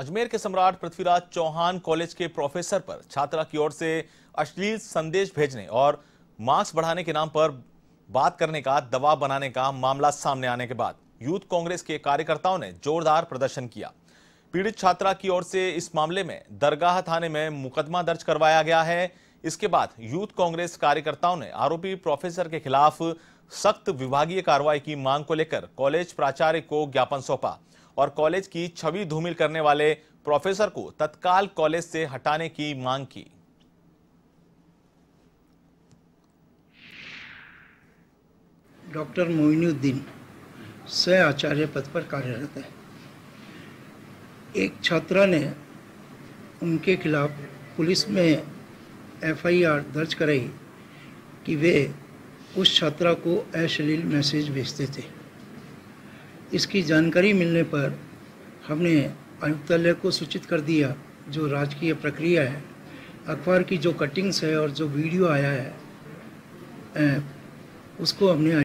अजमेर के सम्राट पृथ्वीराज चौहान कॉलेज के प्रोफेसर पर छात्रा की ओर से अश्लील संदेश भेजने और मार्क्स बढ़ाने के नाम पर बात करने का दबाव बनाने का मामला सामने आने के बाद यूथ कांग्रेस के कार्यकर्ताओं ने जोरदार प्रदर्शन किया पीड़ित छात्रा की ओर से इस मामले में दरगाह थाने में मुकदमा दर्ज करवाया गया है इसके बाद यूथ कांग्रेस कार्यकर्ताओं ने आरोपी प्रोफेसर के खिलाफ सख्त विभागीय कार्रवाई की मांग को लेकर कॉलेज प्राचार्य को ज्ञापन सौंपा और कॉलेज की छवि धूमिल करने वाले प्रोफेसर को तत्काल कॉलेज से हटाने की मांग की डॉक्टर मोइनुद्दीन स्वयं आचार्य पद पर कार्यरत है एक छात्रा ने उनके खिलाफ पुलिस में एफआईआर दर्ज कराई कि वे उस छात्रा को अश्लील मैसेज भेजते थे इसकी जानकारी मिलने पर हमने आयुक्तालय को सूचित कर दिया जो राजकीय प्रक्रिया है अखबार की जो कटिंग्स है और जो वीडियो आया है उसको हमने